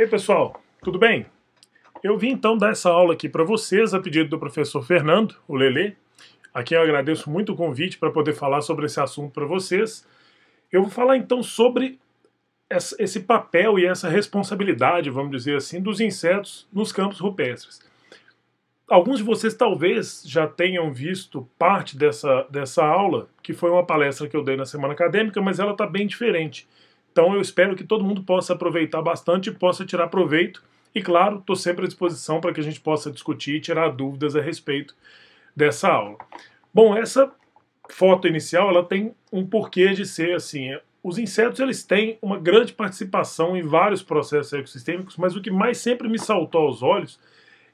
Ei, pessoal, tudo bem? Eu vim então dar essa aula aqui para vocês a pedido do professor Fernando, o Lelê, a quem eu agradeço muito o convite para poder falar sobre esse assunto para vocês. Eu vou falar então sobre esse papel e essa responsabilidade, vamos dizer assim, dos insetos nos campos rupestres. Alguns de vocês talvez já tenham visto parte dessa, dessa aula, que foi uma palestra que eu dei na semana acadêmica, mas ela está bem diferente. Então eu espero que todo mundo possa aproveitar bastante, possa tirar proveito. E claro, estou sempre à disposição para que a gente possa discutir e tirar dúvidas a respeito dessa aula. Bom, essa foto inicial ela tem um porquê de ser assim. É, os insetos eles têm uma grande participação em vários processos ecossistêmicos, mas o que mais sempre me saltou aos olhos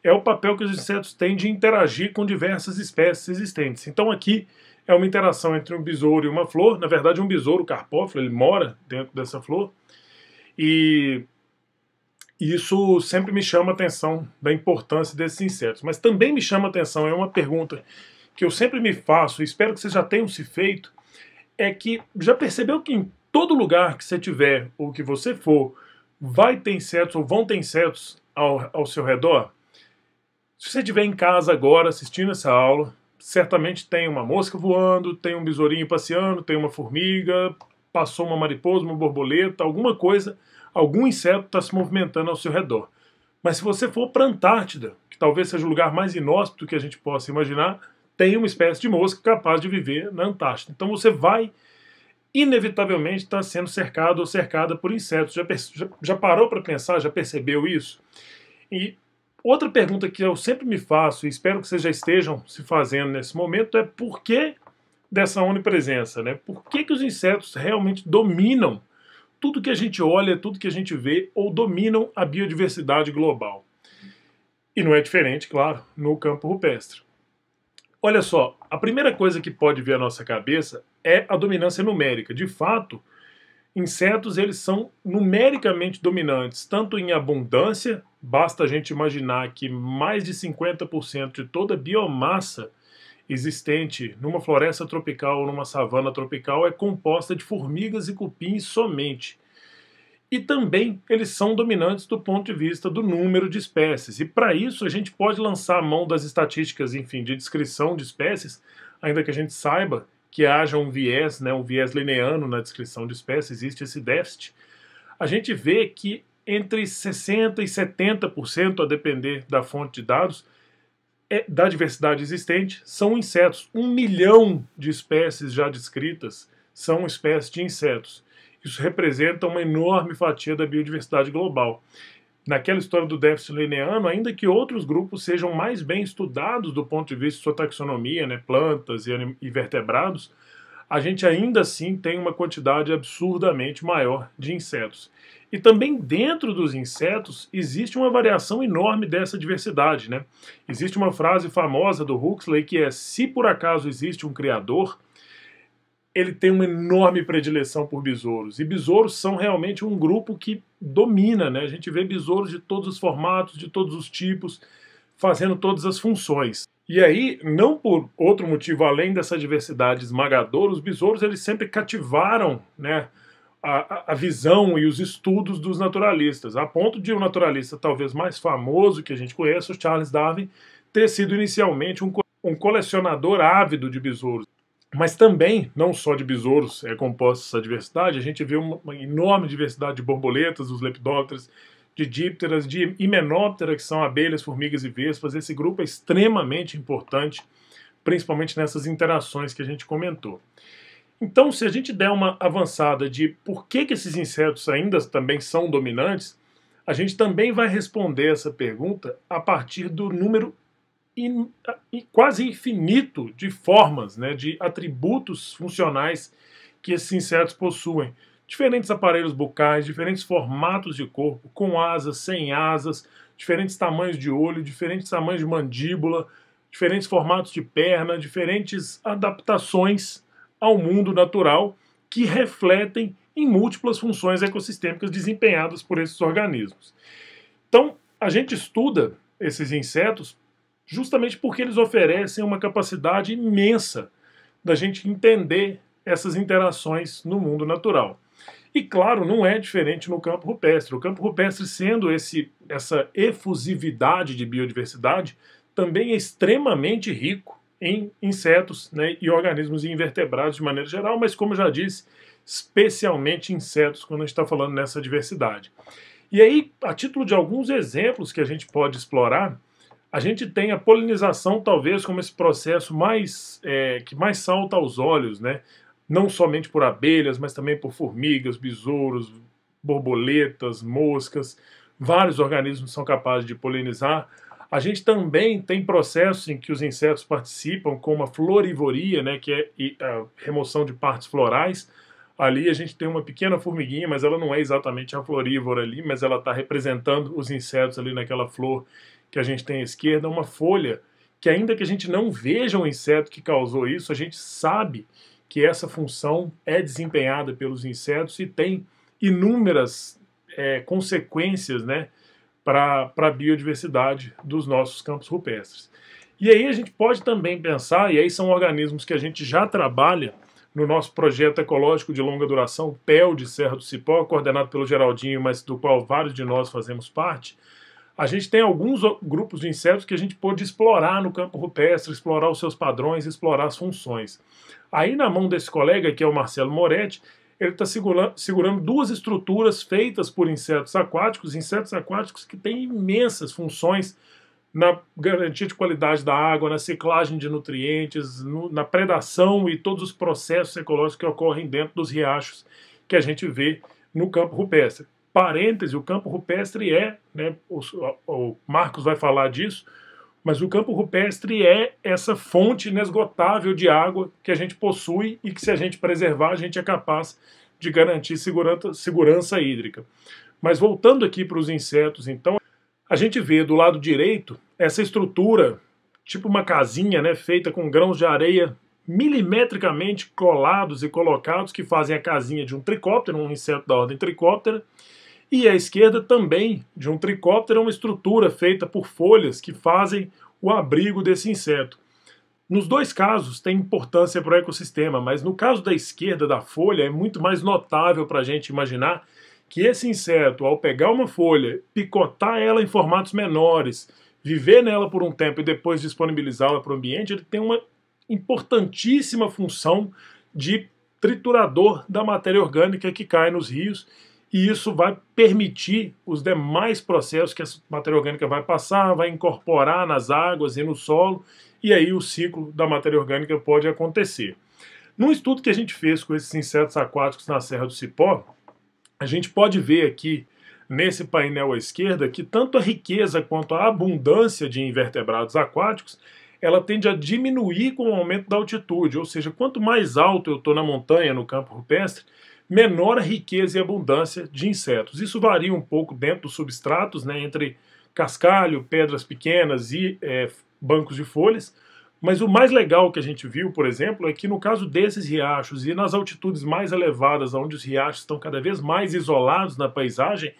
é o papel que os insetos têm de interagir com diversas espécies existentes. Então aqui é uma interação entre um besouro e uma flor. Na verdade, um besouro carpófilo, ele mora dentro dessa flor. E isso sempre me chama a atenção da importância desses insetos. Mas também me chama a atenção, é uma pergunta que eu sempre me faço, e espero que vocês já tenham se feito, é que já percebeu que em todo lugar que você tiver ou que você for, vai ter insetos ou vão ter insetos ao, ao seu redor? Se você estiver em casa agora assistindo essa aula, certamente tem uma mosca voando, tem um besourinho passeando, tem uma formiga, passou uma mariposa, uma borboleta, alguma coisa, algum inseto está se movimentando ao seu redor. Mas se você for para a Antártida, que talvez seja o lugar mais inóspito que a gente possa imaginar, tem uma espécie de mosca capaz de viver na Antártida. Então você vai inevitavelmente estar tá sendo cercado ou cercada por insetos. Já, já, já parou para pensar, já percebeu isso? E Outra pergunta que eu sempre me faço e espero que vocês já estejam se fazendo nesse momento é por que dessa onipresença, né? Por que, que os insetos realmente dominam tudo que a gente olha, tudo que a gente vê ou dominam a biodiversidade global? E não é diferente, claro, no campo rupestre. Olha só, a primeira coisa que pode vir à nossa cabeça é a dominância numérica. De fato, insetos eles são numericamente dominantes, tanto em abundância Basta a gente imaginar que mais de 50% de toda a biomassa existente numa floresta tropical ou numa savana tropical é composta de formigas e cupins somente. E também eles são dominantes do ponto de vista do número de espécies. E para isso a gente pode lançar a mão das estatísticas, enfim, de descrição de espécies, ainda que a gente saiba que haja um viés, né, um viés lineano na descrição de espécies, existe esse déficit. A gente vê que entre 60% e 70%, a depender da fonte de dados, é, da diversidade existente, são insetos. Um milhão de espécies já descritas são espécies de insetos. Isso representa uma enorme fatia da biodiversidade global. Naquela história do déficit lineano, ainda que outros grupos sejam mais bem estudados do ponto de vista de sua taxonomia, né, plantas e, e vertebrados, a gente ainda assim tem uma quantidade absurdamente maior de insetos. E também dentro dos insetos existe uma variação enorme dessa diversidade, né? Existe uma frase famosa do Huxley que é: se por acaso existe um criador, ele tem uma enorme predileção por besouros. E besouros são realmente um grupo que domina, né? A gente vê besouros de todos os formatos, de todos os tipos, fazendo todas as funções. E aí, não por outro motivo além dessa diversidade esmagadora, os besouros eles sempre cativaram né, a, a, visão e os estudos dos naturalistas, a ponto de o um naturalista talvez mais famoso que a gente conheça, o Charles Darwin, ter sido inicialmente um, um colecionador ávido de besouros. Mas também, não só de besouros é composta essa diversidade, a gente vê uma, uma enorme diversidade de borboletas, os lepidópteros, de dípteras, de himenóptera, que são abelhas, formigas e vespas. Esse grupo é extremamente importante, principalmente nessas interações que a gente comentou. Então, se a gente der uma avançada de por que, que esses insetos ainda também são dominantes, a gente também vai responder essa pergunta a partir do número in, quase infinito de formas, né, de atributos funcionais que esses insetos possuem diferentes aparelhos bucais, diferentes formatos de corpo, com asas, sem asas, diferentes tamanhos de olho, diferentes tamanhos de mandíbula, diferentes formatos de perna, diferentes adaptações ao mundo natural que refletem em múltiplas funções ecossistêmicas desempenhadas por esses organismos. Então, a gente estuda esses insetos justamente porque eles oferecem uma capacidade imensa da gente entender essas interações no mundo natural. E claro, não é diferente no campo rupestre. O campo rupestre, sendo esse, essa efusividade de biodiversidade, também é extremamente rico em insetos né, e organismos invertebrados de maneira geral, mas como eu já disse, especialmente insetos quando a gente está falando nessa diversidade. E aí, a título de alguns exemplos que a gente pode explorar, a gente tem a polinização talvez como esse processo mais é, que mais salta aos olhos, né? não somente por abelhas, mas também por formigas, besouros, borboletas, moscas, vários organismos são capazes de polinizar. A gente também tem processos em que os insetos participam, como a florivoria, né, que é a remoção de partes florais. Ali a gente tem uma pequena formiguinha, mas ela não é exatamente a florívora ali, mas ela está representando os insetos ali naquela flor que a gente tem à esquerda, uma folha que ainda que a gente não veja o um inseto que causou isso, a gente sabe que essa função é desempenhada pelos insetos e tem inúmeras é, consequências né, para a biodiversidade dos nossos campos rupestres. E aí a gente pode também pensar, e aí são organismos que a gente já trabalha no nosso projeto ecológico de longa duração, PEL de Serra do Cipó, coordenado pelo Geraldinho, mas do qual vários de nós fazemos parte, a gente tem alguns grupos de insetos que a gente pôde explorar no campo rupestre, explorar os seus padrões, explorar as funções. Aí na mão desse colega, que é o Marcelo Moretti, ele está segura segurando duas estruturas feitas por insetos aquáticos, insetos aquáticos que têm imensas funções na garantia de qualidade da água, na ciclagem de nutrientes, no, na predação e todos os processos ecológicos que ocorrem dentro dos riachos que a gente vê no campo rupestre parêntese, o campo rupestre é, né, o, o Marcos vai falar disso, mas o campo rupestre é essa fonte inesgotável de água que a gente possui e que, se a gente preservar, a gente é capaz de garantir segurança, segurança hídrica. Mas voltando aqui para os insetos, então, a gente vê do lado direito essa estrutura, tipo uma casinha, né, feita com grãos de areia milimetricamente colados e colocados, que fazem a casinha de um tricóptero, um inseto da ordem tricóptera, e à esquerda também de um tricóptero é uma estrutura feita por folhas que fazem o abrigo desse inseto. Nos dois casos tem importância para o ecossistema, mas no caso da esquerda da folha é muito mais notável para a gente imaginar que esse inseto, ao pegar uma folha, picotar ela em formatos menores, viver nela por um tempo e depois disponibilizá-la para o ambiente, ele tem uma importantíssima função de triturador da matéria orgânica que cai nos rios e isso vai permitir os demais processos que essa matéria orgânica vai passar, vai incorporar nas águas e no solo, e aí o ciclo da matéria orgânica pode acontecer. Num estudo que a gente fez com esses insetos aquáticos na Serra do Cipó, a gente pode ver aqui nesse painel à esquerda que tanto a riqueza quanto a abundância de invertebrados aquáticos ela tende a diminuir com o aumento da altitude, ou seja, quanto mais alto eu estou na montanha, no campo rupestre, menor a riqueza e abundância de insetos. Isso varia um pouco dentro dos substratos, né, entre cascalho, pedras pequenas e é, bancos de folhas. Mas o mais legal que a gente viu, por exemplo, é que no caso desses riachos e nas altitudes mais elevadas, onde os riachos estão cada vez mais isolados na paisagem,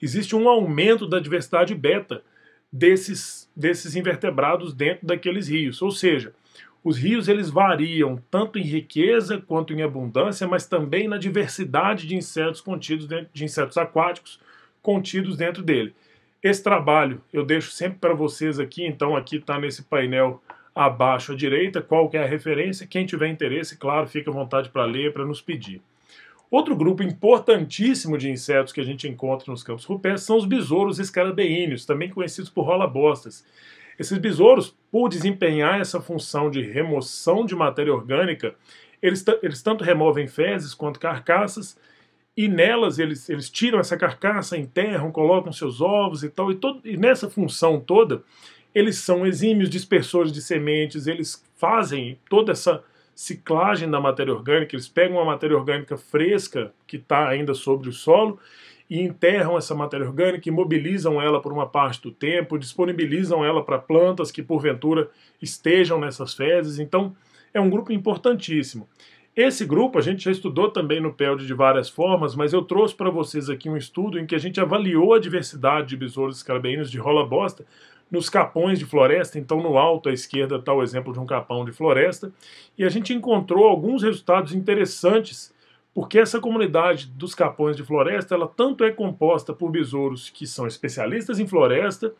existe um aumento da diversidade beta desses, desses invertebrados dentro daqueles rios. Ou seja, os rios eles variam tanto em riqueza quanto em abundância, mas também na diversidade de insetos contidos dentro, de insetos aquáticos contidos dentro dele. Esse trabalho eu deixo sempre para vocês aqui, então aqui está nesse painel abaixo à direita, qual que é a referência. Quem tiver interesse, claro, fica à vontade para ler, para nos pedir. Outro grupo importantíssimo de insetos que a gente encontra nos campos rupestres são os besouros escarabeíneos, também conhecidos por rola-bostas. Esses besouros por desempenhar essa função de remoção de matéria orgânica, eles, eles tanto removem fezes quanto carcaças, e nelas eles, eles tiram essa carcaça, enterram, colocam seus ovos e tal, e, todo, e nessa função toda, eles são exímios dispersores de sementes, eles fazem toda essa ciclagem da matéria orgânica, eles pegam a matéria orgânica fresca que está ainda sobre o solo e enterram essa matéria orgânica, imobilizam ela por uma parte do tempo, disponibilizam ela para plantas que porventura estejam nessas fezes. Então, é um grupo importantíssimo. Esse grupo a gente já estudou também no PELD de várias formas, mas eu trouxe para vocês aqui um estudo em que a gente avaliou a diversidade de besouros escarabaínos de rola bosta nos capões de floresta, então no alto à esquerda está o exemplo de um capão de floresta, e a gente encontrou alguns resultados interessantes porque essa comunidade dos capões de floresta, ela tanto é composta por besouros que são especialistas em floresta,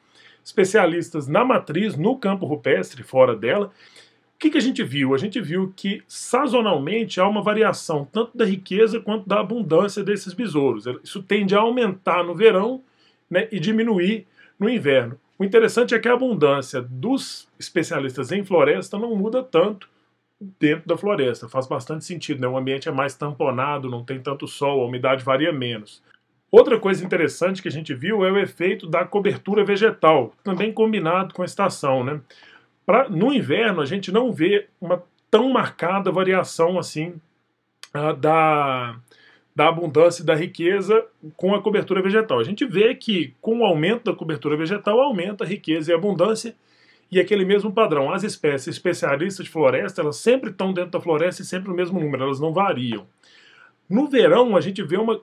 especialistas na matriz, no campo rupestre, fora dela. O que, que a gente viu? A gente viu que sazonalmente há uma variação tanto da riqueza quanto da abundância desses besouros. Isso tende a aumentar no verão né, e diminuir no inverno. O interessante é que a abundância dos especialistas em floresta não muda tanto, dentro da floresta. Faz bastante sentido, né? O ambiente é mais tamponado, não tem tanto sol, a umidade varia menos. Outra coisa interessante que a gente viu é o efeito da cobertura vegetal, também combinado com a estação, né? Pra, no inverno a gente não vê uma tão marcada variação assim ah, da, da abundância e da riqueza com a cobertura vegetal. A gente vê que com o aumento da cobertura vegetal aumenta a riqueza e a abundância e aquele mesmo padrão. As espécies especialistas de floresta, elas sempre estão dentro da floresta e sempre o mesmo número, elas não variam. No verão, a gente vê uma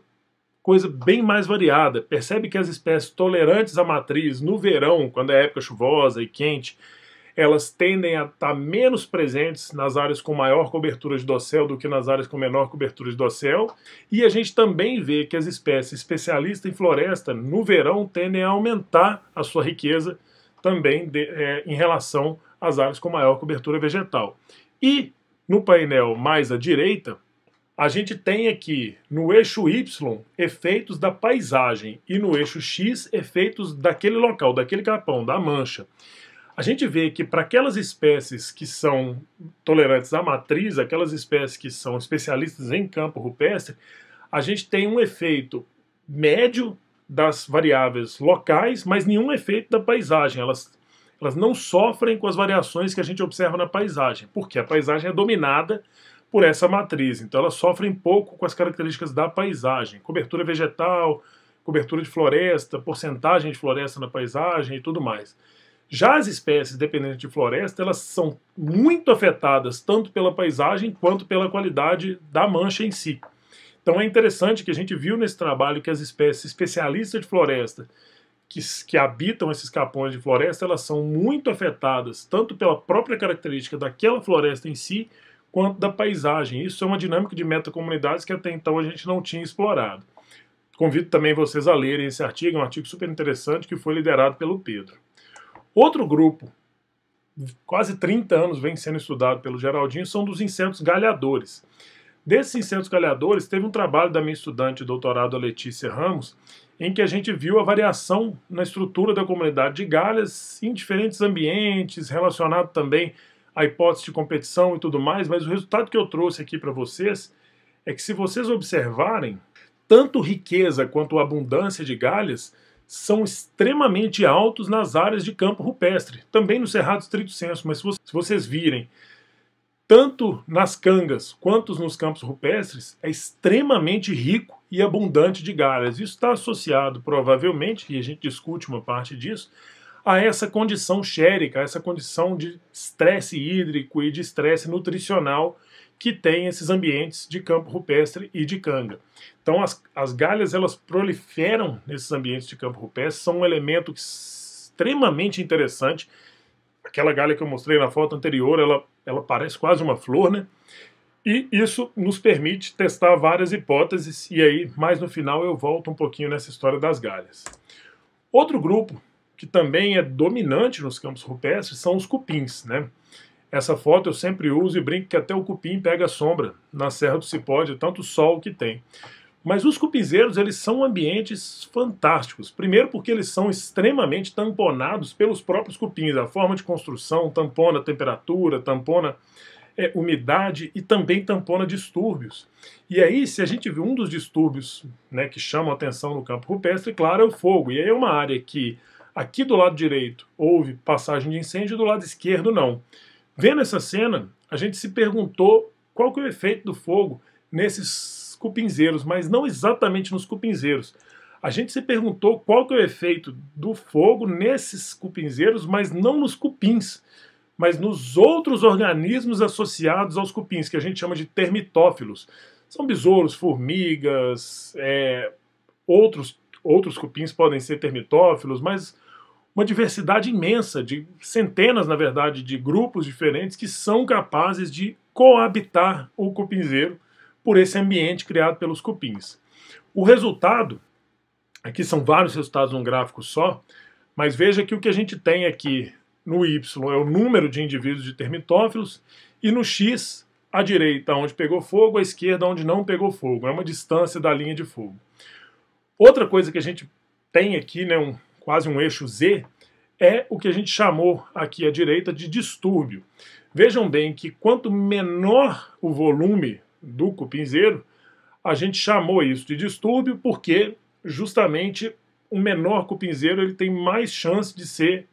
coisa bem mais variada. Percebe que as espécies tolerantes à matriz no verão, quando é época chuvosa e quente, elas tendem a estar menos presentes nas áreas com maior cobertura de dossel do que nas áreas com menor cobertura de dossel. E a gente também vê que as espécies especialistas em floresta no verão tendem a aumentar a sua riqueza também de, é, em relação às áreas com maior cobertura vegetal. E no painel mais à direita, a gente tem aqui no eixo Y efeitos da paisagem e no eixo X efeitos daquele local, daquele capão, da mancha. A gente vê que para aquelas espécies que são tolerantes à matriz, aquelas espécies que são especialistas em campo rupestre, a gente tem um efeito médio das variáveis locais, mas nenhum efeito da paisagem. Elas, elas não sofrem com as variações que a gente observa na paisagem, porque a paisagem é dominada por essa matriz. Então elas sofrem pouco com as características da paisagem, cobertura vegetal, cobertura de floresta, porcentagem de floresta na paisagem e tudo mais. Já as espécies dependentes de floresta, elas são muito afetadas tanto pela paisagem quanto pela qualidade da mancha em si. Então é interessante que a gente viu nesse trabalho que as espécies especialistas de floresta que, que, habitam esses capões de floresta, elas são muito afetadas tanto pela própria característica daquela floresta em si, quanto da paisagem. Isso é uma dinâmica de metacomunidades que até então a gente não tinha explorado. Convido também vocês a lerem esse artigo, é um artigo super interessante que foi liderado pelo Pedro. Outro grupo, quase 30 anos vem sendo estudado pelo Geraldinho, são dos insetos galhadores. Desses 600 calhadores, teve um trabalho da minha estudante de doutorado, Letícia Ramos, em que a gente viu a variação na estrutura da comunidade de galhas em diferentes ambientes, relacionado também à hipótese de competição e tudo mais, mas o resultado que eu trouxe aqui para vocês é que se vocês observarem, tanto riqueza quanto abundância de galhas são extremamente altos nas áreas de campo rupestre, também no Cerrado Estrito Senso, mas se vocês virem tanto nas cangas quanto nos campos rupestres, é extremamente rico e abundante de galhas. Isso está associado, provavelmente, e a gente discute uma parte disso, a essa condição xérica, a essa condição de estresse hídrico e de estresse nutricional que tem esses ambientes de campo rupestre e de canga. Então as, as galhas elas proliferam nesses ambientes de campo rupestre, são um elemento extremamente interessante aquela galha que eu mostrei na foto anterior, ela, ela parece quase uma flor, né? E isso nos permite testar várias hipóteses, e aí, mais no final, eu volto um pouquinho nessa história das galhas. Outro grupo que também é dominante nos campos rupestres são os cupins, né? Essa foto eu sempre uso e brinco que até o cupim pega sombra na Serra do Cipó, de tanto sol que tem. Mas os cupinzeiros, eles são ambientes fantásticos. Primeiro porque eles são extremamente tamponados pelos próprios cupins. A forma de construção tampona temperatura, tampona é, umidade e também tampona distúrbios. E aí, se a gente viu um dos distúrbios né, que chamam atenção no campo rupestre, claro, é o fogo. E aí é uma área que aqui do lado direito houve passagem de incêndio, do lado esquerdo não. Vendo essa cena, a gente se perguntou qual que é o efeito do fogo nesses cupinzeiros, mas não exatamente nos cupinzeiros. A gente se perguntou qual que é o efeito do fogo nesses cupinzeiros, mas não nos cupins, mas nos outros organismos associados aos cupins, que a gente chama de termitófilos. São besouros, formigas, é, outros, outros cupins podem ser termitófilos, mas uma diversidade imensa, de centenas, na verdade, de grupos diferentes que são capazes de coabitar o cupinzeiro por esse ambiente criado pelos cupins. O resultado, aqui são vários resultados num gráfico só, mas veja que o que a gente tem aqui no Y é o número de indivíduos de termitófilos e no X, à direita onde pegou fogo, à esquerda onde não pegou fogo. É uma distância da linha de fogo. Outra coisa que a gente tem aqui, né, um, quase um eixo Z, é o que a gente chamou aqui à direita de distúrbio. Vejam bem que quanto menor o volume do cupinzeiro, a gente chamou isso de distúrbio porque justamente o menor cupinzeiro ele tem mais chance de ser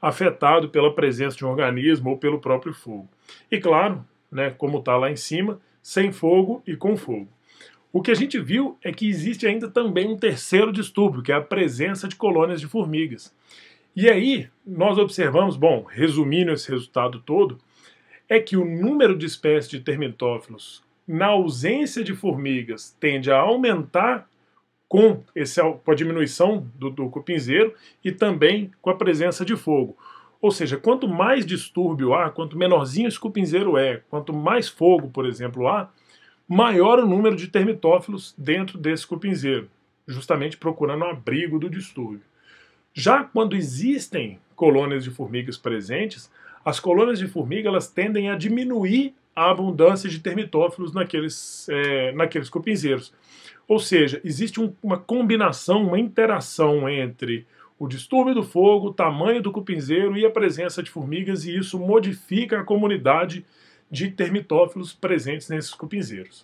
afetado pela presença de um organismo ou pelo próprio fogo. E claro, né, como está lá em cima, sem fogo e com fogo. O que a gente viu é que existe ainda também um terceiro distúrbio, que é a presença de colônias de formigas. E aí nós observamos, bom, resumindo esse resultado todo, é que o número de espécies de termitófilos na ausência de formigas, tende a aumentar com, esse, com a diminuição do, do cupinzeiro e também com a presença de fogo. Ou seja, quanto mais distúrbio há, quanto menorzinho esse cupinzeiro é, quanto mais fogo, por exemplo, há, maior o número de termitófilos dentro desse cupinzeiro, justamente procurando o abrigo do distúrbio. Já quando existem colônias de formigas presentes, as colônias de formiga elas tendem a diminuir a abundância de termitófilos naqueles, é, naqueles cupinzeiros. Ou seja, existe um, uma combinação, uma interação entre o distúrbio do fogo, o tamanho do cupinzeiro e a presença de formigas, e isso modifica a comunidade de termitófilos presentes nesses cupinzeiros.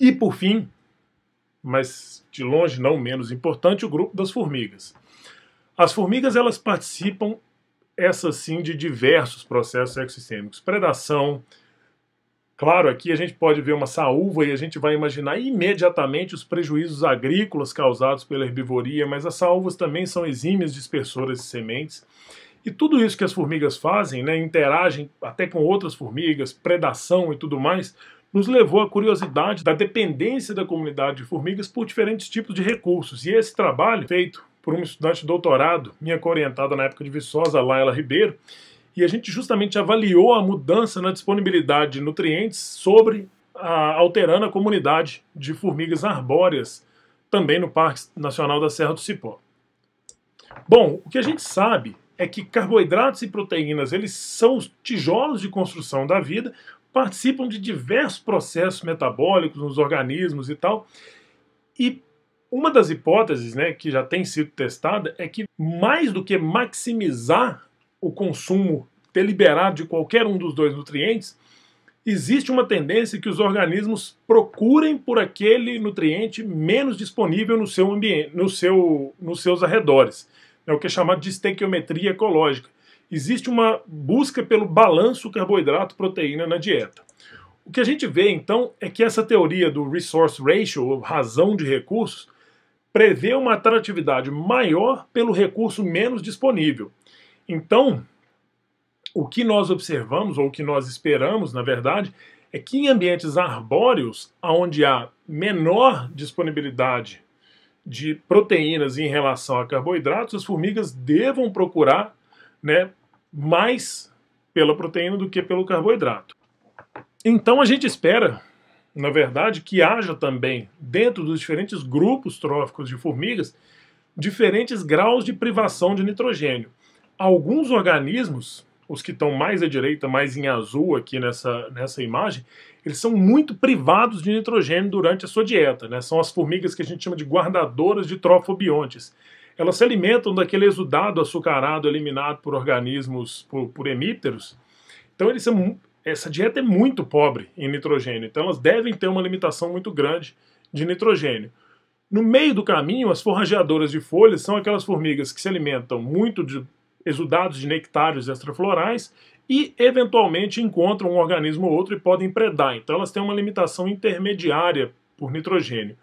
E por fim, mas de longe não menos importante, o grupo das formigas. As formigas elas participam, essas sim, de diversos processos ecossistêmicos: predação, Claro, aqui a gente pode ver uma saúva e a gente vai imaginar imediatamente os prejuízos agrícolas causados pela herbivoria, mas as saúvas também são exímias dispersoras de sementes. E tudo isso que as formigas fazem, né, interagem até com outras formigas, predação e tudo mais, nos levou à curiosidade da dependência da comunidade de formigas por diferentes tipos de recursos. E esse trabalho, feito por uma estudante de doutorado, minha orientada na época de Viçosa, Laila Ribeiro, e a gente justamente avaliou a mudança na disponibilidade de nutrientes sobre a, alterando a comunidade de formigas arbóreas também no Parque Nacional da Serra do Cipó. Bom, o que a gente sabe é que carboidratos e proteínas, eles são os tijolos de construção da vida, participam de diversos processos metabólicos nos organismos e tal. E uma das hipóteses, né, que já tem sido testada é que mais do que maximizar o consumo ter liberado de qualquer um dos dois nutrientes, existe uma tendência que os organismos procurem por aquele nutriente menos disponível no seu ambiente, no seu, nos seus arredores. É o que é chamado de estequiometria ecológica. Existe uma busca pelo balanço carboidrato-proteína na dieta. O que a gente vê então é que essa teoria do resource ratio, ou razão de recursos, prevê uma atratividade maior pelo recurso menos disponível. Então, o que nós observamos, ou o que nós esperamos, na verdade, é que em ambientes arbóreos, onde há menor disponibilidade de proteínas em relação a carboidratos, as formigas devam procurar né, mais pela proteína do que pelo carboidrato. Então a gente espera, na verdade, que haja também, dentro dos diferentes grupos tróficos de formigas, diferentes graus de privação de nitrogênio alguns organismos, os que estão mais à direita, mais em azul aqui nessa, nessa imagem, eles são muito privados de nitrogênio durante a sua dieta. Né? São as formigas que a gente chama de guardadoras de trofobiontes. Elas se alimentam daquele exudado açucarado eliminado por organismos, por, por hemípteros. Então eles são, essa dieta é muito pobre em nitrogênio. Então elas devem ter uma limitação muito grande de nitrogênio. No meio do caminho, as forrageadoras de folhas são aquelas formigas que se alimentam muito de exudados de nectários extraflorais e eventualmente encontram um organismo ou outro e podem predar. Então elas têm uma limitação intermediária por nitrogênio.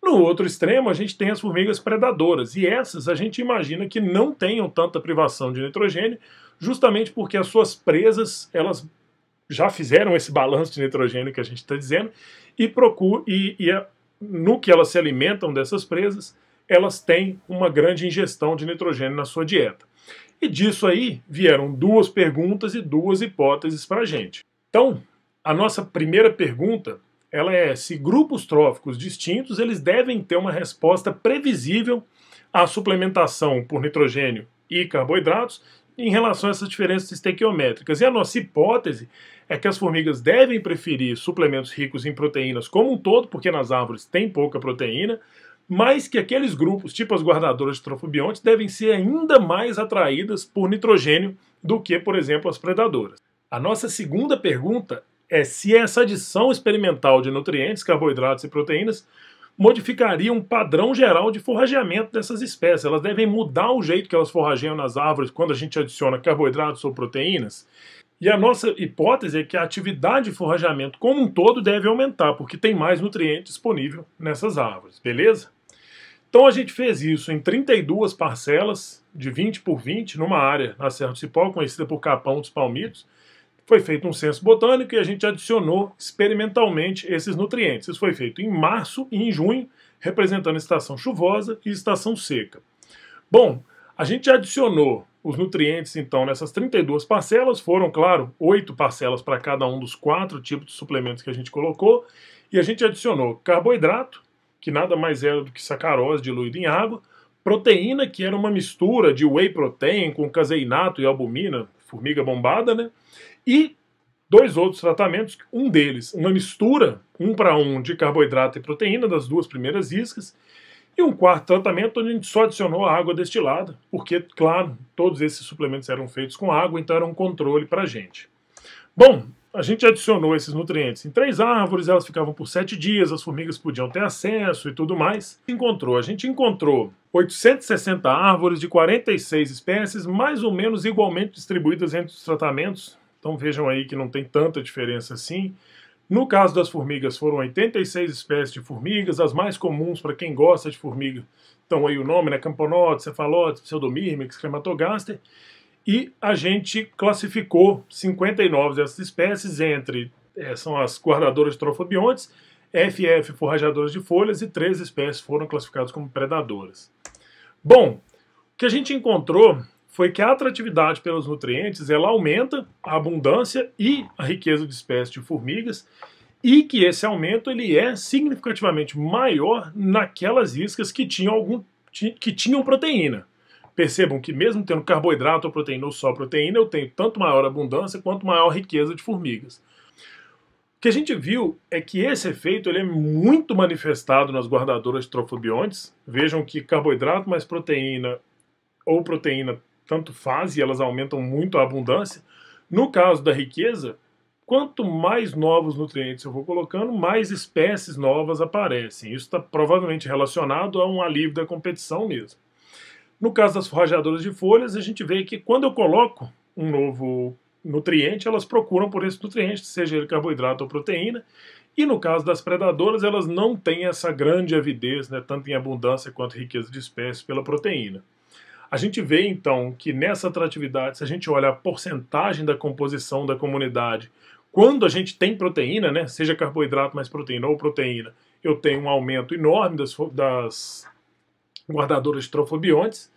No outro extremo, a gente tem as formigas predadoras, e essas a gente imagina que não tenham tanta privação de nitrogênio, justamente porque as suas presas, elas já fizeram esse balanço de nitrogênio que a gente está dizendo, e, procura e, e a, no que elas se alimentam dessas presas, elas têm uma grande ingestão de nitrogênio na sua dieta. E disso aí vieram duas perguntas e duas hipóteses para a gente. Então, a nossa primeira pergunta ela é se grupos tróficos distintos eles devem ter uma resposta previsível à suplementação por nitrogênio e carboidratos em relação a essas diferenças estequiométricas. E a nossa hipótese é que as formigas devem preferir suplementos ricos em proteínas como um todo, porque nas árvores tem pouca proteína, mas que aqueles grupos, tipo as guardadoras de trofobiontes, devem ser ainda mais atraídas por nitrogênio do que, por exemplo, as predadoras. A nossa segunda pergunta é se essa adição experimental de nutrientes, carboidratos e proteínas modificaria um padrão geral de forrageamento dessas espécies. Elas devem mudar o jeito que elas forrageiam nas árvores quando a gente adiciona carboidratos ou proteínas. E a nossa hipótese é que a atividade de forrageamento como um todo deve aumentar, porque tem mais nutriente disponível nessas árvores, beleza? Então a gente fez isso em 32 parcelas, de 20 por 20, numa área na Serra do Cipó, conhecida por Capão dos Palmitos. Foi feito um censo botânico e a gente adicionou experimentalmente esses nutrientes. Isso foi feito em março e em junho, representando estação chuvosa e estação seca. Bom, a gente adicionou os nutrientes, então, nessas 32 parcelas, foram, claro, oito parcelas para cada um dos quatro tipos de suplementos que a gente colocou, e a gente adicionou carboidrato, que nada mais era é do que sacarose diluída em água, proteína, que era uma mistura de whey protein com caseinato e albumina, formiga bombada, né? E dois outros tratamentos, um deles, uma mistura, um para um, de carboidrato e proteína das duas primeiras iscas, e um quarto tratamento onde a gente só adicionou água destilada, porque, claro, todos esses suplementos eram feitos com água, então era um controle para a gente. Bom, a gente adicionou esses nutrientes em três árvores, elas ficavam por sete dias, as formigas podiam ter acesso e tudo mais. Encontrou, a gente encontrou 860 árvores de 46 espécies, mais ou menos igualmente distribuídas entre os tratamentos. Então vejam aí que não tem tanta diferença assim. No caso das formigas, foram 86 espécies de formigas, as mais comuns para quem gosta de formiga. Então aí o nome, né? Camponotes, cefalotes, pseudomyrmex, crematogaster. E a gente classificou 59 dessas espécies entre é, são as guardadoras de trofobiontes, FF forrajadoras de folhas e três espécies foram classificadas como predadoras. Bom, o que a gente encontrou foi que a atratividade pelos nutrientes ela aumenta a abundância e a riqueza de espécies de formigas e que esse aumento ele é significativamente maior naquelas iscas que tinham algum que tinham proteína. Percebam que mesmo tendo carboidrato ou proteína ou só proteína, eu tenho tanto maior abundância quanto maior riqueza de formigas. O que a gente viu é que esse efeito ele é muito manifestado nas guardadoras de trofobiontes. Vejam que carboidrato mais proteína ou proteína tanto faz e elas aumentam muito a abundância. No caso da riqueza, quanto mais novos nutrientes eu vou colocando, mais espécies novas aparecem. Isso está provavelmente relacionado a um alívio da competição mesmo. No caso das forrageadoras de folhas, a gente vê que quando eu coloco um novo nutriente, elas procuram por esse nutriente, seja ele carboidrato ou proteína. E no caso das predadoras, elas não têm essa grande avidez, né, tanto em abundância quanto riqueza de espécies pela proteína. A gente vê então que nessa atratividade, se a gente olha a porcentagem da composição da comunidade, quando a gente tem proteína, né, seja carboidrato mais proteína ou proteína, eu tenho um aumento enorme das, das guardadoras de trofobiontes,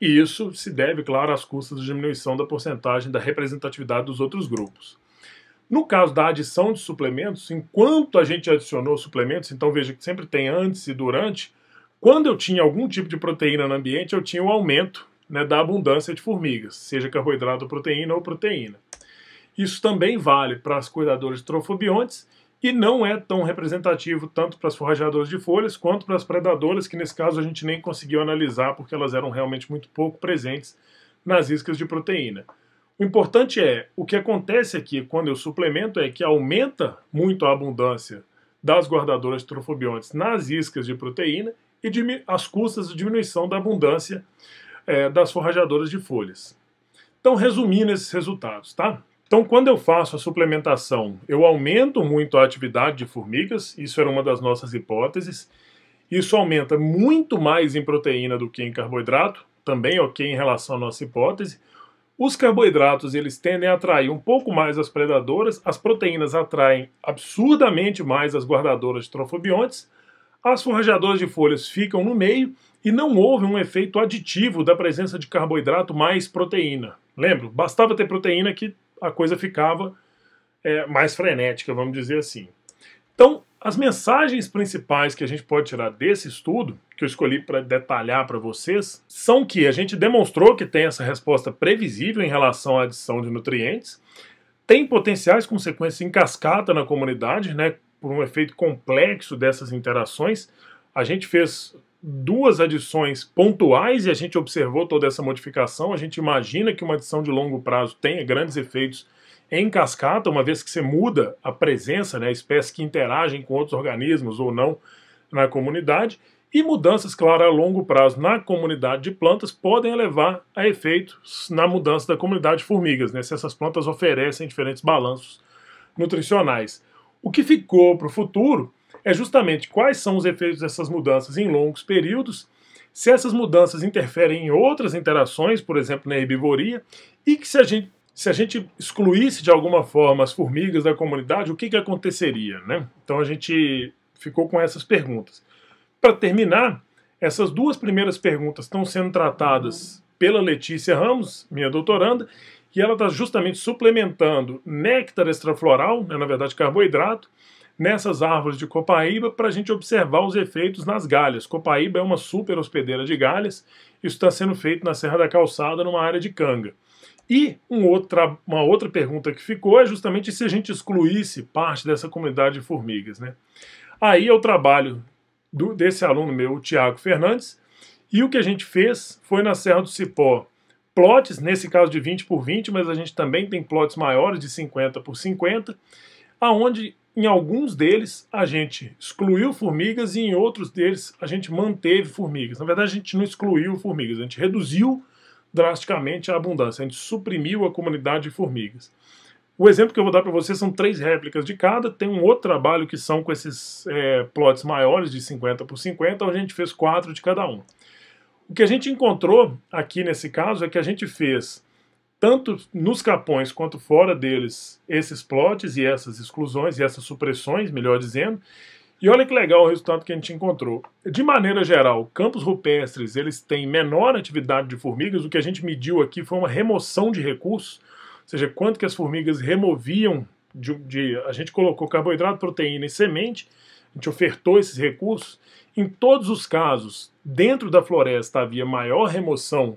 e isso se deve, claro, às custas da diminuição da porcentagem da representatividade dos outros grupos. No caso da adição de suplementos, enquanto a gente adicionou suplementos, então veja que sempre tem antes e durante, quando eu tinha algum tipo de proteína no ambiente, eu tinha o um aumento né, da abundância de formigas, seja carboidrato, proteína ou proteína. Isso também vale para as cuidadoras de trofobiontes e não é tão representativo tanto para as forrajadoras de folhas quanto para as predadoras, que nesse caso a gente nem conseguiu analisar porque elas eram realmente muito pouco presentes nas iscas de proteína. O importante é, o que acontece aqui quando eu suplemento é que aumenta muito a abundância das guardadoras de trofobiontes nas iscas de proteína e as custas de diminuição da abundância é, das forrajadoras de folhas. Então, resumindo esses resultados, tá? Então, quando eu faço a suplementação, eu aumento muito a atividade de formigas, isso era uma das nossas hipóteses. Isso aumenta muito mais em proteína do que em carboidrato, também ok em relação à nossa hipótese. Os carboidratos eles tendem a atrair um pouco mais as predadoras, as proteínas atraem absurdamente mais as guardadoras de trofobiontes, as forrajadoras de folhas ficam no meio e não houve um efeito aditivo da presença de carboidrato mais proteína. Lembro, bastava ter proteína que a coisa ficava é, mais frenética, vamos dizer assim. Então, as mensagens principais que a gente pode tirar desse estudo, que eu escolhi para detalhar para vocês, são que a gente demonstrou que tem essa resposta previsível em relação à adição de nutrientes, tem potenciais consequências em cascata na comunidade, né, por um efeito complexo dessas interações. A gente fez duas adições pontuais e a gente observou toda essa modificação. A gente imagina que uma adição de longo prazo tenha grandes efeitos em cascata, uma vez que você muda a presença, né, espécies que interagem com outros organismos ou não na comunidade. E mudanças, claro, a longo prazo na comunidade de plantas podem levar a efeitos na mudança da comunidade de formigas, né, se essas plantas oferecem diferentes balanços nutricionais. O que ficou para o futuro é justamente quais são os efeitos dessas mudanças em longos períodos, se essas mudanças interferem em outras interações, por exemplo, na herbivoria, e que se a gente, se a gente excluísse de alguma forma as formigas da comunidade, o que, que aconteceria? Né? Então a gente ficou com essas perguntas. Para terminar, essas duas primeiras perguntas estão sendo tratadas pela Letícia Ramos, minha doutoranda, e ela está justamente suplementando néctar extrafloral, né, na verdade carboidrato, nessas árvores de copaíba para a gente observar os efeitos nas galhas. Copaíba é uma super hospedeira de galhas, isso está sendo feito na Serra da Calçada, numa área de canga. E um outra, uma outra pergunta que ficou é justamente se a gente excluísse parte dessa comunidade de formigas. Né? Aí é o trabalho do, desse aluno meu, o Tiago Fernandes, e o que a gente fez foi na Serra do Cipó plots, nesse caso de 20 por 20, mas a gente também tem plots maiores de 50 por 50, aonde em alguns deles a gente excluiu formigas e em outros deles a gente manteve formigas. Na verdade, a gente não excluiu formigas, a gente reduziu drasticamente a abundância, a gente suprimiu a comunidade de formigas. O exemplo que eu vou dar para vocês são três réplicas de cada. Tem um outro trabalho que são com esses é, plots maiores, de 50 por 50, onde a gente fez quatro de cada um. O que a gente encontrou aqui nesse caso é que a gente fez tanto nos capões quanto fora deles, esses plots e essas exclusões e essas supressões, melhor dizendo. E olha que legal o resultado que a gente encontrou. De maneira geral, campos rupestres eles têm menor atividade de formigas. O que a gente mediu aqui foi uma remoção de recursos, ou seja, quanto que as formigas removiam de, de a gente colocou carboidrato, proteína e semente. A gente ofertou esses recursos. Em todos os casos, dentro da floresta havia maior remoção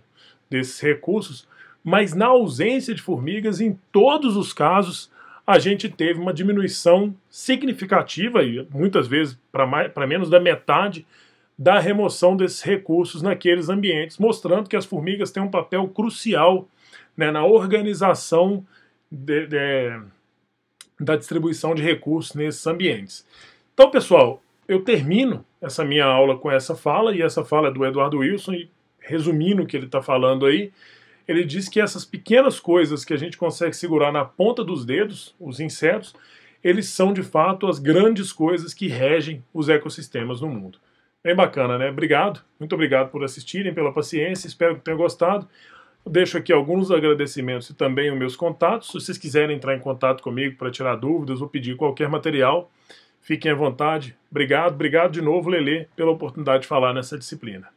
desses recursos, mas na ausência de formigas, em todos os casos, a gente teve uma diminuição significativa, e muitas vezes para menos da metade, da remoção desses recursos naqueles ambientes, mostrando que as formigas têm um papel crucial né, na organização de, de, da distribuição de recursos nesses ambientes. Então, pessoal, eu termino essa minha aula com essa fala, e essa fala é do Eduardo Wilson, e resumindo o que ele está falando aí, ele diz que essas pequenas coisas que a gente consegue segurar na ponta dos dedos, os insetos, eles são de fato as grandes coisas que regem os ecossistemas no mundo. Bem bacana, né? Obrigado, muito obrigado por assistirem, pela paciência, espero que tenham gostado. deixo aqui alguns agradecimentos e também os meus contatos. Se vocês quiserem entrar em contato comigo para tirar dúvidas ou pedir qualquer material, fiquem à vontade. Obrigado, obrigado de novo, Lele, pela oportunidade de falar nessa disciplina.